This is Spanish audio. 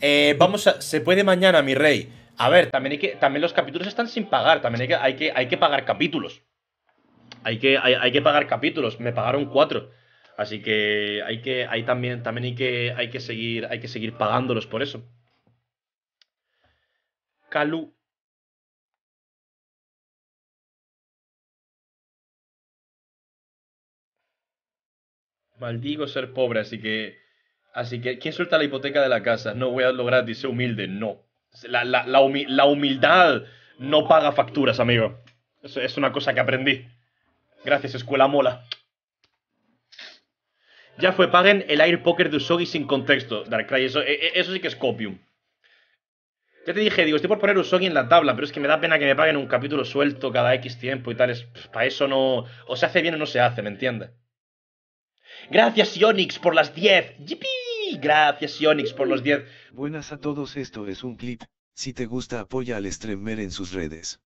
Eh, vamos a. Se puede mañana, mi rey. A ver, también hay que. También los capítulos están sin pagar. También hay que, hay que, hay que pagar capítulos. Hay que, hay, que pagar capítulos. Me pagaron cuatro. Así que hay que. Hay también, también hay que. Hay que seguir. Hay que seguir pagándolos por eso. Calu. Maldigo ser pobre, así que. Así que, ¿quién suelta la hipoteca de la casa? No voy a lograr, dice humilde, no. La, humildad no paga facturas, amigo. Es, una cosa que aprendí. Gracias, escuela mola. Ya fue, paguen el air poker de Usogi sin contexto, Darkrai. Eso, e, e, eso sí que es copium. Ya te dije, digo, estoy por poner Usogi en la tabla, pero es que me da pena que me paguen un capítulo suelto cada X tiempo y tal. para eso no. O se hace bien o no se hace, ¿me entiendes? Gracias, Ionix, por las 10. ¡Yipi! Gracias, Ionix, por los 10. Buenas a todos, esto es un clip. Si te gusta, apoya al streamer en sus redes.